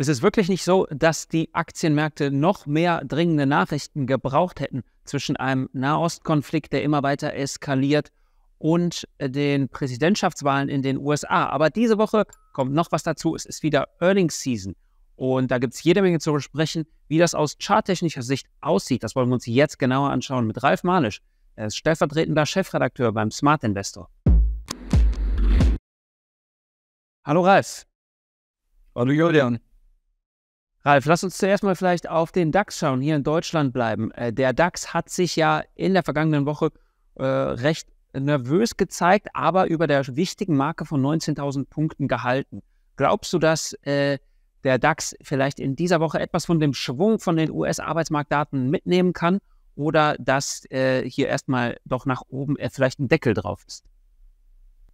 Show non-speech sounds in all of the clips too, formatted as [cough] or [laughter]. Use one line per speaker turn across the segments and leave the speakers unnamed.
Es ist wirklich nicht so, dass die Aktienmärkte noch mehr dringende Nachrichten gebraucht hätten zwischen einem Nahostkonflikt, der immer weiter eskaliert, und äh, den Präsidentschaftswahlen in den USA. Aber diese Woche kommt noch was dazu. Es ist wieder Earnings Season. Und da gibt es jede Menge zu besprechen, wie das aus charttechnischer Sicht aussieht. Das wollen wir uns jetzt genauer anschauen mit Ralf Malisch. Er ist stellvertretender Chefredakteur beim Smart Investor. Hallo Ralf. Hallo Julian. Ralf, lass uns zuerst mal vielleicht auf den DAX schauen, hier in Deutschland bleiben. Äh, der DAX hat sich ja in der vergangenen Woche äh, recht nervös gezeigt, aber über der wichtigen Marke von 19.000 Punkten gehalten. Glaubst du, dass äh, der DAX vielleicht in dieser Woche etwas von dem Schwung von den US-Arbeitsmarktdaten mitnehmen kann oder dass äh, hier erstmal doch nach oben äh, vielleicht ein Deckel drauf ist?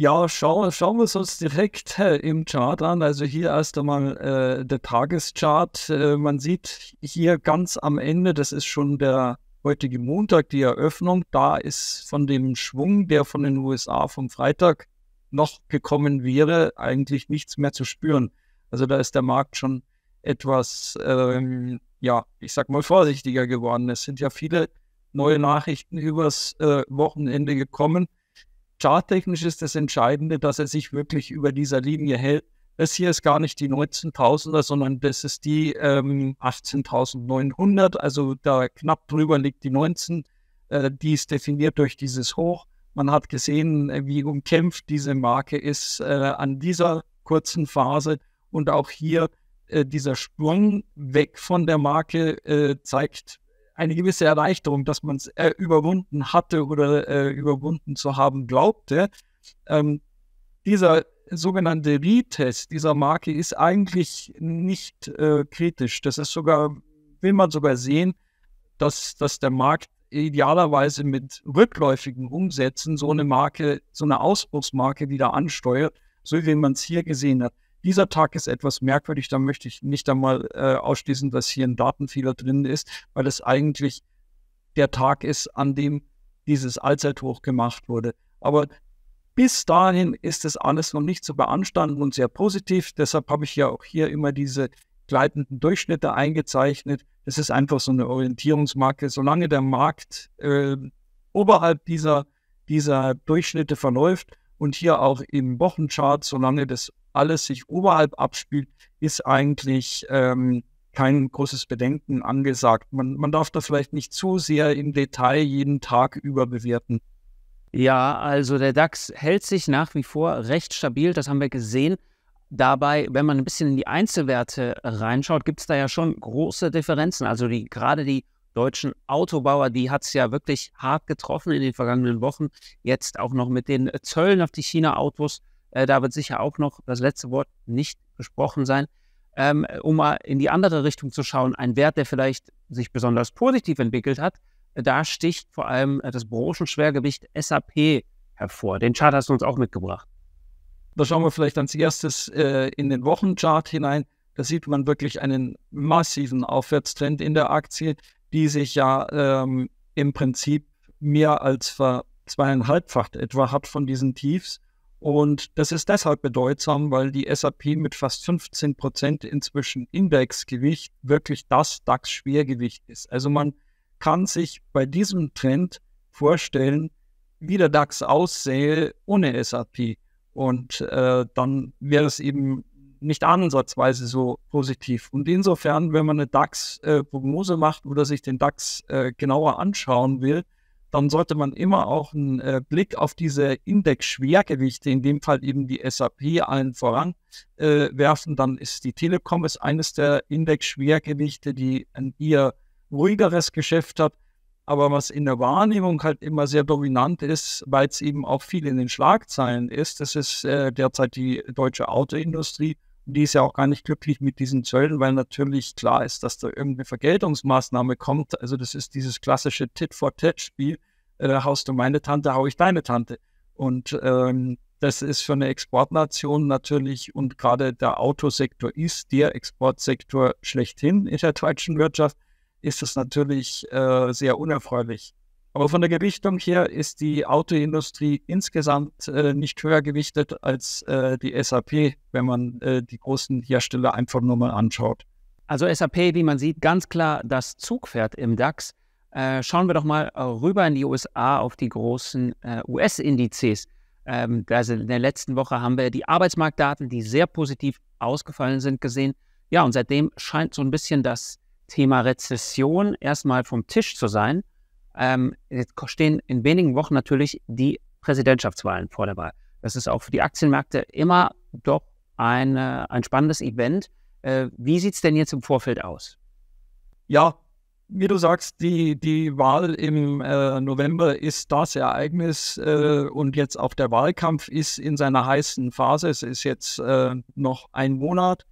Ja, schauen, schauen wir es uns direkt äh, im Chart an. Also hier erst einmal äh, der Tageschart. Äh, man sieht hier ganz am Ende, das ist schon der heutige Montag, die Eröffnung. Da ist von dem Schwung, der von den USA vom Freitag noch gekommen wäre, eigentlich nichts mehr zu spüren. Also da ist der Markt schon etwas, ähm, ja, ich sag mal vorsichtiger geworden. Es sind ja viele neue Nachrichten übers äh, Wochenende gekommen. Charttechnisch ist das Entscheidende, dass er sich wirklich über dieser Linie hält. Das hier ist gar nicht die 19.000er, sondern das ist die ähm, 18.900. Also da knapp drüber liegt die 19. Äh, die ist definiert durch dieses Hoch. Man hat gesehen, äh, wie umkämpft diese Marke ist äh, an dieser kurzen Phase. Und auch hier äh, dieser Sprung weg von der Marke äh, zeigt eine gewisse Erleichterung, dass man es äh, überwunden hatte oder äh, überwunden zu haben glaubte. Ähm, dieser sogenannte Retest dieser Marke ist eigentlich nicht äh, kritisch. Das ist sogar, will man sogar sehen, dass, dass der Markt idealerweise mit rückläufigen Umsätzen so eine Marke, so eine Ausbruchsmarke wieder ansteuert, so wie man es hier gesehen hat. Dieser Tag ist etwas merkwürdig, da möchte ich nicht einmal äh, ausschließen, dass hier ein Datenfehler drin ist, weil es eigentlich der Tag ist, an dem dieses Allzeithoch gemacht wurde. Aber bis dahin ist es alles noch nicht zu beanstanden und sehr positiv. Deshalb habe ich ja auch hier immer diese gleitenden Durchschnitte eingezeichnet. Das ist einfach so eine Orientierungsmarke. Solange der Markt äh, oberhalb dieser, dieser Durchschnitte verläuft und hier auch im Wochenchart, solange das alles sich oberhalb abspielt, ist eigentlich ähm, kein großes Bedenken angesagt. Man, man darf da vielleicht nicht zu sehr im Detail jeden Tag überbewerten. Ja, also der DAX hält sich
nach wie vor recht stabil, das haben wir gesehen. Dabei, wenn man ein bisschen in die Einzelwerte reinschaut, gibt es da ja schon große Differenzen. Also die, gerade die deutschen Autobauer, die hat es ja wirklich hart getroffen in den vergangenen Wochen. Jetzt auch noch mit den Zöllen auf die China-Autos äh, da wird sicher auch noch das letzte Wort nicht gesprochen sein. Ähm, um mal in die andere Richtung zu schauen, ein Wert, der vielleicht sich besonders positiv entwickelt hat, äh, da sticht vor allem äh, das Branchenschwergewicht SAP hervor. Den Chart hast du uns auch
mitgebracht. Da schauen wir vielleicht als erstes äh, in den Wochenchart hinein. Da sieht man wirklich einen massiven Aufwärtstrend in der Aktie, die sich ja ähm, im Prinzip mehr als zweieinhalbfach etwa hat von diesen Tiefs. Und das ist deshalb bedeutsam, weil die SAP mit fast 15 Prozent inzwischen Indexgewicht wirklich das DAX-Schwergewicht ist. Also man kann sich bei diesem Trend vorstellen, wie der DAX aussähe ohne SAP. Und äh, dann wäre es eben nicht ansatzweise so positiv. Und insofern, wenn man eine DAX-Prognose äh, macht oder sich den DAX äh, genauer anschauen will, dann sollte man immer auch einen äh, Blick auf diese Index-Schwergewichte, in dem Fall eben die SAP allen voran, äh, werfen. Dann ist die Telekom ist eines der Index-Schwergewichte, die ein eher ruhigeres Geschäft hat. Aber was in der Wahrnehmung halt immer sehr dominant ist, weil es eben auch viel in den Schlagzeilen ist, das ist äh, derzeit die deutsche Autoindustrie die ist ja auch gar nicht glücklich mit diesen Zöllen, weil natürlich klar ist, dass da irgendeine Vergeltungsmaßnahme kommt. Also das ist dieses klassische Tit-for-Tat-Spiel. Äh, haust du meine Tante, hau ich deine Tante. Und ähm, das ist für eine Exportnation natürlich und gerade der Autosektor ist der Exportsektor schlechthin in der deutschen Wirtschaft, ist das natürlich äh, sehr unerfreulich. Aber von der Gewichtung her ist die Autoindustrie insgesamt äh, nicht höher gewichtet als äh, die SAP, wenn man äh, die großen Hersteller einfach nur mal anschaut. Also SAP, wie man sieht, ganz klar das Zugpferd im DAX. Äh, schauen wir
doch mal äh, rüber in die USA auf die großen äh, US-Indizes. Ähm, also in der letzten Woche haben wir die Arbeitsmarktdaten, die sehr positiv ausgefallen sind, gesehen. Ja, und seitdem scheint so ein bisschen das Thema Rezession erstmal vom Tisch zu sein. Ähm, jetzt stehen in wenigen Wochen natürlich die Präsidentschaftswahlen vor der Wahl. Das ist auch für die Aktienmärkte immer doch eine, ein spannendes Event. Äh, wie
sieht es denn jetzt im Vorfeld aus? Ja, wie du sagst, die, die Wahl im äh, November ist das Ereignis äh, und jetzt auch der Wahlkampf ist in seiner heißen Phase. Es ist jetzt äh, noch ein Monat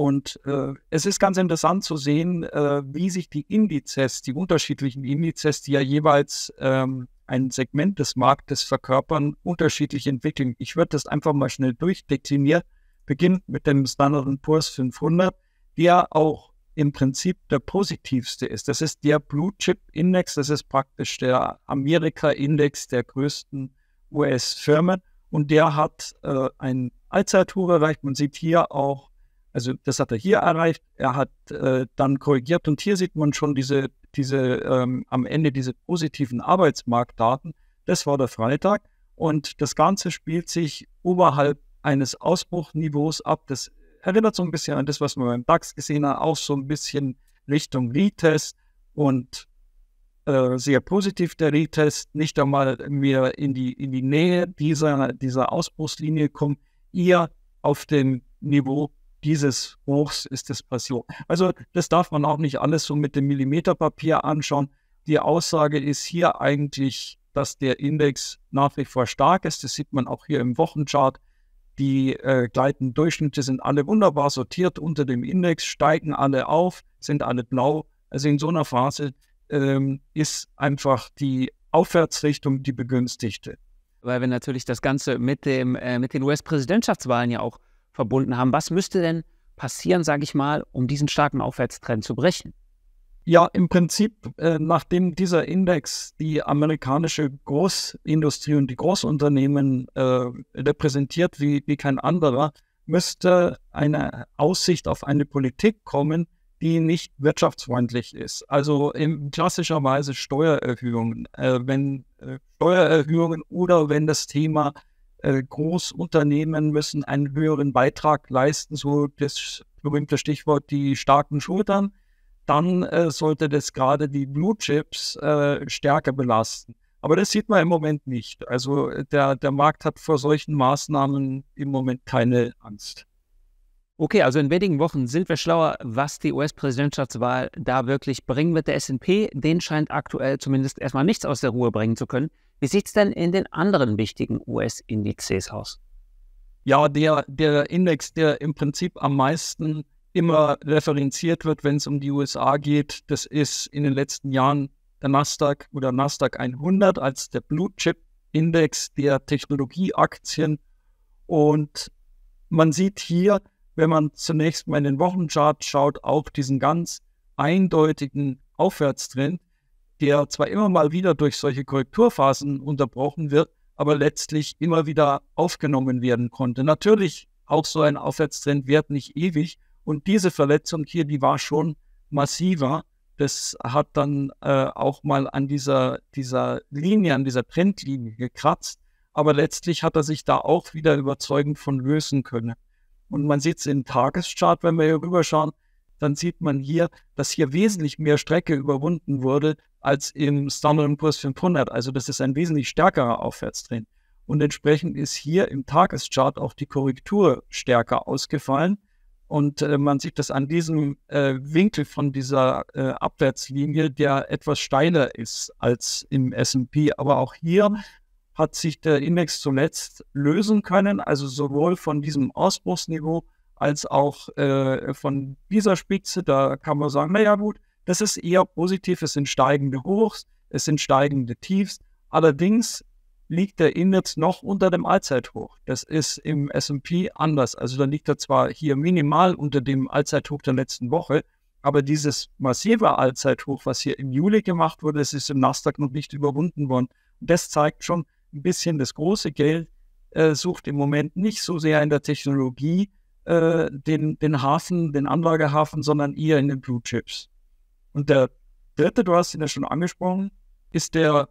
und äh, es ist ganz interessant zu sehen, äh, wie sich die Indizes, die unterschiedlichen Indizes, die ja jeweils ähm, ein Segment des Marktes verkörpern, unterschiedlich entwickeln. Ich würde das einfach mal schnell durchdeklinieren. Beginnt mit dem Standard Poor's 500, der auch im Prinzip der positivste ist. Das ist der Blue Chip Index, das ist praktisch der Amerika-Index der größten US-Firmen und der hat äh, ein Allzeithoch erreicht. Man sieht hier auch also das hat er hier erreicht. Er hat äh, dann korrigiert und hier sieht man schon diese, diese ähm, am Ende diese positiven Arbeitsmarktdaten. Das war der Freitag und das Ganze spielt sich oberhalb eines Ausbruchniveaus ab. Das erinnert so ein bisschen an das, was man beim DAX gesehen hat, auch so ein bisschen Richtung Retest und äh, sehr positiv der Retest, nicht einmal mehr in die, in die Nähe dieser, dieser Ausbruchslinie kommen, eher auf dem Niveau dieses Hochs ist es Passion. Also das darf man auch nicht alles so mit dem Millimeterpapier anschauen. Die Aussage ist hier eigentlich, dass der Index nach wie vor stark ist. Das sieht man auch hier im Wochenchart. Die äh, gleitenden Durchschnitte sind alle wunderbar sortiert unter dem Index, steigen alle auf, sind alle blau. Also in so einer Phase ähm, ist einfach die Aufwärtsrichtung die begünstigte. Weil wir natürlich das Ganze mit, dem,
äh, mit den US-Präsidentschaftswahlen ja auch verbunden haben. Was müsste denn passieren, sage ich mal, um
diesen starken Aufwärtstrend zu brechen? Ja, im Prinzip, äh, nachdem dieser Index die amerikanische Großindustrie und die Großunternehmen äh, repräsentiert wie, wie kein anderer, müsste eine Aussicht auf eine Politik kommen, die nicht wirtschaftsfreundlich ist. Also in klassischerweise Steuererhöhungen. Äh, wenn äh, Steuererhöhungen oder wenn das Thema äh, Großunternehmen müssen einen höheren Beitrag leisten, so das berühmte Stichwort die starken Schultern, dann äh, sollte das gerade die Blue Chips äh, stärker belasten. Aber das sieht man im Moment nicht. Also der, der Markt hat vor solchen Maßnahmen im Moment keine Angst. Okay, also in wenigen Wochen sind wir schlauer,
was die US-Präsidentschaftswahl da wirklich bringen wird. Der SP, den scheint aktuell zumindest erstmal nichts aus der Ruhe bringen zu können. Wie sieht es denn in den anderen wichtigen US-Indizes aus?
Ja, der, der Index, der im Prinzip am meisten immer referenziert wird, wenn es um die USA geht, das ist in den letzten Jahren der Nasdaq oder Nasdaq 100 als der Blue Chip Index der Technologieaktien. Und man sieht hier, wenn man zunächst mal in den Wochenchart schaut, auch diesen ganz eindeutigen Aufwärtstrend der zwar immer mal wieder durch solche Korrekturphasen unterbrochen wird, aber letztlich immer wieder aufgenommen werden konnte. Natürlich, auch so ein Aufwärtstrend wird nicht ewig. Und diese Verletzung hier, die war schon massiver. Das hat dann äh, auch mal an dieser, dieser Linie, an dieser Trendlinie gekratzt. Aber letztlich hat er sich da auch wieder überzeugend von lösen können. Und man sieht es im Tageschart, wenn wir hier rüberschauen, dann sieht man hier, dass hier wesentlich mehr Strecke überwunden wurde als im Standard Poor's 500. Also das ist ein wesentlich stärkerer Aufwärtstrend. Und entsprechend ist hier im Tageschart auch die Korrektur stärker ausgefallen. Und äh, man sieht das an diesem äh, Winkel von dieser äh, Abwärtslinie, der etwas steiler ist als im SP. Aber auch hier hat sich der Index zuletzt lösen können, also sowohl von diesem Ausbruchsniveau als auch äh, von dieser Spitze. Da kann man sagen, naja gut, das ist eher positiv, es sind steigende Hochs, es sind steigende Tiefs. Allerdings liegt der Index noch unter dem Allzeithoch. Das ist im SP anders. Also da liegt er zwar hier minimal unter dem Allzeithoch der letzten Woche, aber dieses massive Allzeithoch, was hier im Juli gemacht wurde, das ist im Nasdaq noch nicht überwunden worden. das zeigt schon ein bisschen, das große Geld äh, sucht im Moment nicht so sehr in der Technologie, äh, den, den Hafen, den Anlagehafen, sondern eher in den Blue Chips. Und der dritte, du hast ihn ja schon angesprochen, ist der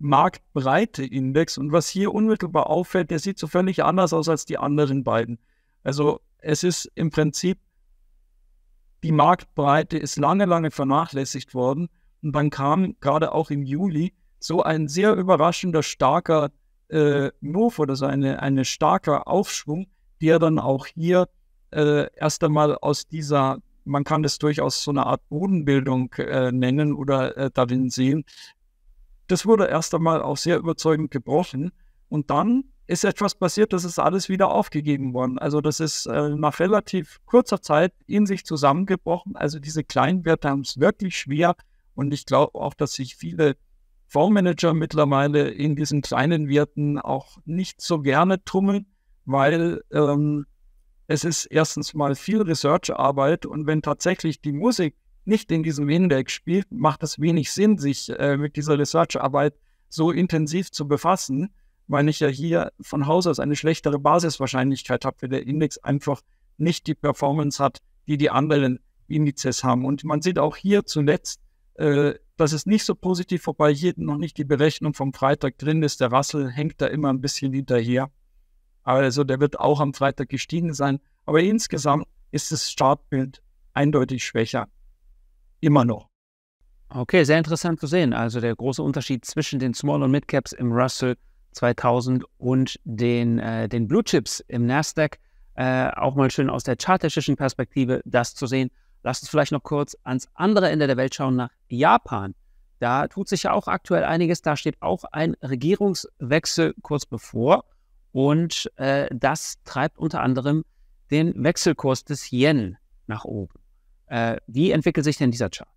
Marktbreite-Index. Und was hier unmittelbar auffällt, der sieht so völlig anders aus als die anderen beiden. Also es ist im Prinzip, die Marktbreite ist lange, lange vernachlässigt worden. Und dann kam gerade auch im Juli so ein sehr überraschender, starker äh, Move oder so eine, eine starker Aufschwung, der dann auch hier äh, erst einmal aus dieser, man kann es durchaus so eine Art Bodenbildung äh, nennen oder äh, darin sehen, das wurde erst einmal auch sehr überzeugend gebrochen. Und dann ist etwas passiert, das ist alles wieder aufgegeben worden. Also das ist äh, nach relativ kurzer Zeit in sich zusammengebrochen. Also diese kleinen Werte haben es wirklich schwer. Und ich glaube auch, dass sich viele Fondsmanager mittlerweile in diesen kleinen Werten auch nicht so gerne tummeln weil ähm, es ist erstens mal viel Research-Arbeit und wenn tatsächlich die Musik nicht in diesem Index spielt, macht es wenig Sinn, sich äh, mit dieser Research-Arbeit so intensiv zu befassen, weil ich ja hier von Haus aus eine schlechtere Basiswahrscheinlichkeit habe, weil der Index einfach nicht die Performance hat, die die anderen Indizes haben. Und man sieht auch hier zuletzt, äh, das ist nicht so positiv, vorbei hier noch nicht die Berechnung vom Freitag drin ist. Der Rassel hängt da immer ein bisschen hinterher. Also der wird auch am Freitag gestiegen sein. Aber insgesamt ist das Startbild eindeutig schwächer. Immer noch. Okay, sehr interessant zu sehen. Also der große
Unterschied zwischen den Small- und Mid-Caps im Russell 2000 und den, äh, den Blue Chips im Nasdaq. Äh, auch mal schön aus der charttechnischen Perspektive das zu sehen. Lass uns vielleicht noch kurz ans andere Ende der Welt schauen, nach Japan. Da tut sich ja auch aktuell einiges. Da steht auch ein Regierungswechsel kurz bevor. Und äh, das treibt unter anderem den Wechselkurs des Yen nach oben.
Äh, wie entwickelt sich denn dieser Chart?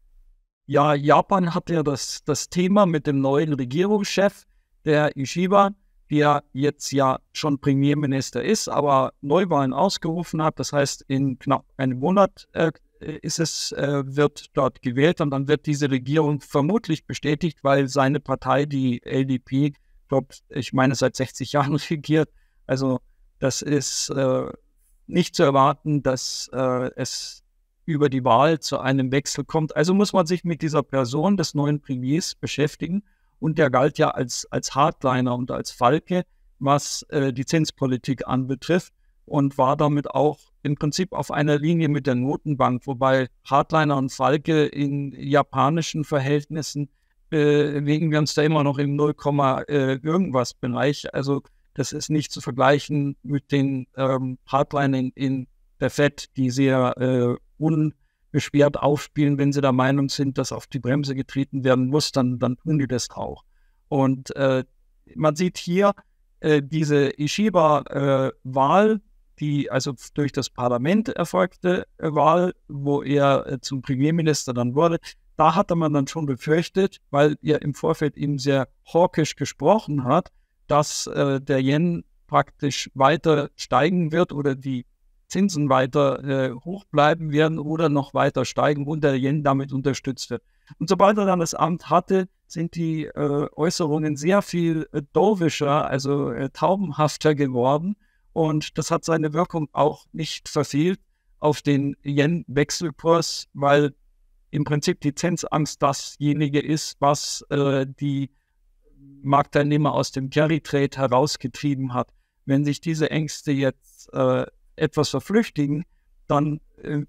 Ja, Japan hat ja das, das Thema mit dem neuen Regierungschef, der Ishiba, der jetzt ja schon Premierminister ist, aber Neuwahlen ausgerufen hat. Das heißt, in knapp einem Monat äh, ist es, äh, wird dort gewählt und dann wird diese Regierung vermutlich bestätigt, weil seine Partei, die LDP, glaube, ich meine, seit 60 Jahren [laughs] regiert. Also das ist äh, nicht zu erwarten, dass äh, es über die Wahl zu einem Wechsel kommt. Also muss man sich mit dieser Person des neuen Premiers beschäftigen. Und der galt ja als, als Hardliner und als Falke, was äh, die Zinspolitik anbetrifft und war damit auch im Prinzip auf einer Linie mit der Notenbank, wobei Hardliner und Falke in japanischen Verhältnissen äh, bewegen wir uns da immer noch im 0, äh, irgendwas Bereich. Also das ist nicht zu vergleichen mit den ähm, Pipelinen in, der FED, die sehr äh, unbeschwert aufspielen, wenn sie der Meinung sind, dass auf die Bremse getreten werden muss, dann, dann tun die das auch. Und äh, man sieht hier äh, diese Ishiba-Wahl, die also durch das Parlament erfolgte Wahl, wo er äh, zum Premierminister dann wurde, da hatte man dann schon befürchtet, weil er im Vorfeld eben sehr hawkisch gesprochen hat, dass äh, der Yen praktisch weiter steigen wird oder die Zinsen weiter äh, hoch bleiben werden oder noch weiter steigen und der Yen damit unterstützt wird. Und sobald er dann das Amt hatte, sind die äh, Äußerungen sehr viel äh, dovischer, also äh, taubenhafter geworden. Und das hat seine Wirkung auch nicht verfehlt auf den Yen-Wechselkurs, weil im Prinzip Lizenzangst dasjenige ist, was äh, die Marktteilnehmer aus dem Carry Trade herausgetrieben hat. Wenn sich diese Ängste jetzt äh, etwas verflüchtigen, dann äh,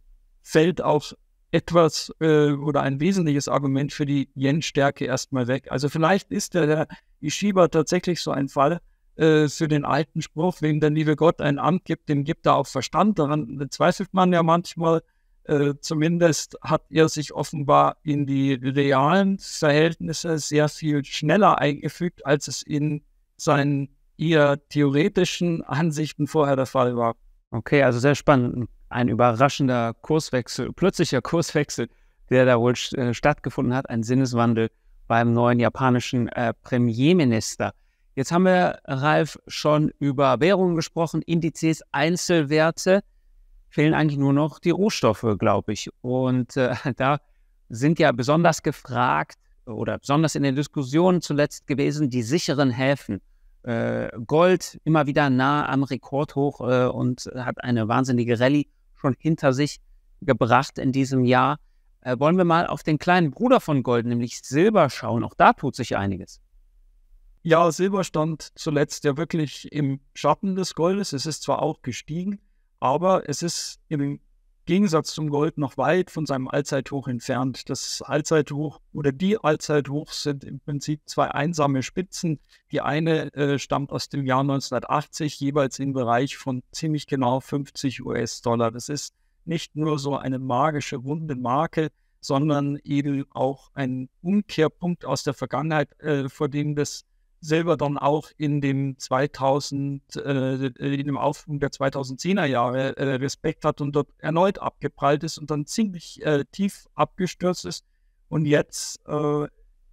fällt auch etwas äh, oder ein wesentliches Argument für die Yen-Stärke erstmal weg. Also vielleicht ist der, der Ishiba tatsächlich so ein Fall, äh, für den alten Spruch, wem der liebe Gott ein Amt gibt, dem gibt er auch Verstand. Daran zweifelt man ja manchmal. Äh, zumindest hat er sich offenbar in die realen Verhältnisse sehr viel schneller eingefügt, als es in seinen eher theoretischen Ansichten
vorher der Fall war. Okay, also sehr spannend. Ein überraschender Kurswechsel, plötzlicher Kurswechsel, der da wohl äh, stattgefunden hat, ein Sinneswandel beim neuen japanischen äh, Premierminister. Jetzt haben wir, Ralf, schon über Währungen gesprochen, Indizes, Einzelwerte fehlen eigentlich nur noch die Rohstoffe, glaube ich. Und äh, [laughs] da sind ja besonders gefragt oder besonders in den Diskussionen zuletzt gewesen die sicheren Häfen. Äh, Gold immer wieder nah am Rekordhoch äh, und hat eine wahnsinnige Rallye schon hinter sich gebracht in diesem Jahr. Äh, wollen wir mal auf den kleinen Bruder von Gold, nämlich Silber, schauen. Auch da tut sich einiges.
Ja, Silber stand zuletzt ja wirklich im Schatten des Goldes. Es ist zwar auch gestiegen, aber es ist im Gegensatz zum Gold noch weit von seinem Allzeithoch entfernt. Das Allzeithoch oder die Allzeithoch sind im Prinzip zwei einsame Spitzen. Die eine äh, stammt aus dem Jahr 1980, jeweils im Bereich von ziemlich genau 50 US-Dollar. Das ist nicht nur so eine magische runde Marke, sondern eben auch ein Umkehrpunkt aus der Vergangenheit, äh, vor dem das selber dann auch in dem 2000, äh, in dem Aufschwung der 2010er Jahre äh, Respekt hat und dort erneut abgeprallt ist und dann ziemlich äh, tief abgestürzt ist und jetzt äh,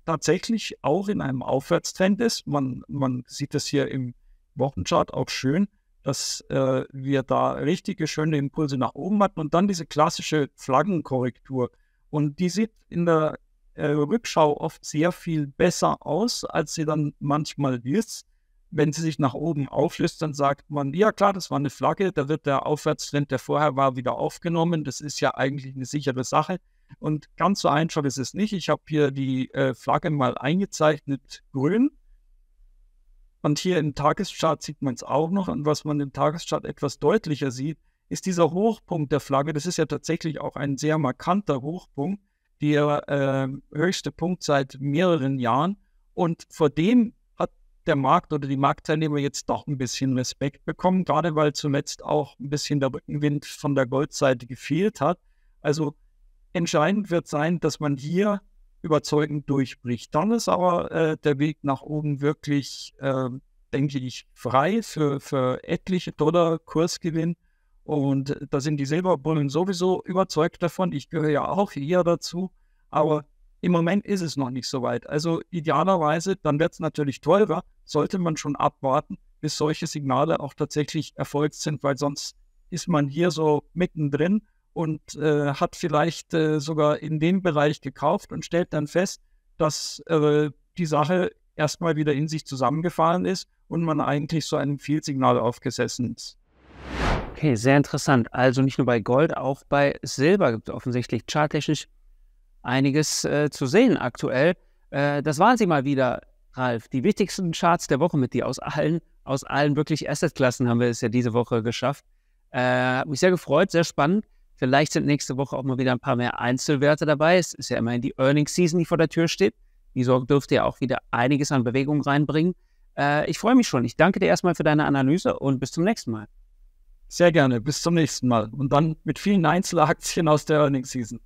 tatsächlich auch in einem Aufwärtstrend ist. Man, man sieht das hier im Wochenchart auch schön, dass äh, wir da richtige schöne Impulse nach oben hatten und dann diese klassische Flaggenkorrektur. Und die sieht in der äh, Rückschau oft sehr viel besser aus, als sie dann manchmal ist. Wenn sie sich nach oben auflöst, dann sagt man, ja klar, das war eine Flagge, da wird der Aufwärtstrend, der vorher war, wieder aufgenommen. Das ist ja eigentlich eine sichere Sache. Und ganz so einfach ist es nicht. Ich habe hier die äh, Flagge mal eingezeichnet grün. Und hier im Tageschart sieht man es auch noch. Und was man im Tageschart etwas deutlicher sieht, ist dieser Hochpunkt der Flagge. Das ist ja tatsächlich auch ein sehr markanter Hochpunkt der äh, höchste Punkt seit mehreren Jahren. Und vor dem hat der Markt oder die Marktteilnehmer jetzt doch ein bisschen Respekt bekommen, gerade weil zuletzt auch ein bisschen der Rückenwind von der Goldseite gefehlt hat. Also entscheidend wird sein, dass man hier überzeugend durchbricht. Dann ist aber äh, der Weg nach oben wirklich, äh, denke ich, frei für, für etliche Dollar Kursgewinn. Und da sind die Silberbullen sowieso überzeugt davon. Ich gehöre ja auch hier dazu. Aber im Moment ist es noch nicht so weit. Also idealerweise, dann wird es natürlich teurer, sollte man schon abwarten, bis solche Signale auch tatsächlich erfolgt sind, weil sonst ist man hier so mittendrin und äh, hat vielleicht äh, sogar in dem Bereich gekauft und stellt dann fest, dass äh, die Sache erstmal wieder in sich zusammengefallen ist und man eigentlich so einem Fehlsignal aufgesessen ist. Okay, sehr interessant. Also nicht nur bei Gold, auch bei Silber gibt es offensichtlich
charttechnisch einiges äh, zu sehen aktuell. Äh, das waren sie mal wieder, Ralf. Die wichtigsten Charts der Woche mit dir aus allen, aus allen wirklich Assetklassen haben wir es ja diese Woche geschafft. Äh, hat mich sehr gefreut, sehr spannend. Vielleicht sind nächste Woche auch mal wieder ein paar mehr Einzelwerte dabei. Es ist ja immerhin die Earnings Season, die vor der Tür steht. Die Sorge dürfte ja auch wieder einiges an Bewegung reinbringen. Äh, ich freue mich schon. Ich danke dir erstmal für deine Analyse und bis zum nächsten Mal.
Sehr gerne. Bis zum nächsten Mal. Und dann mit vielen Einzelaktien aus der Earnings Season.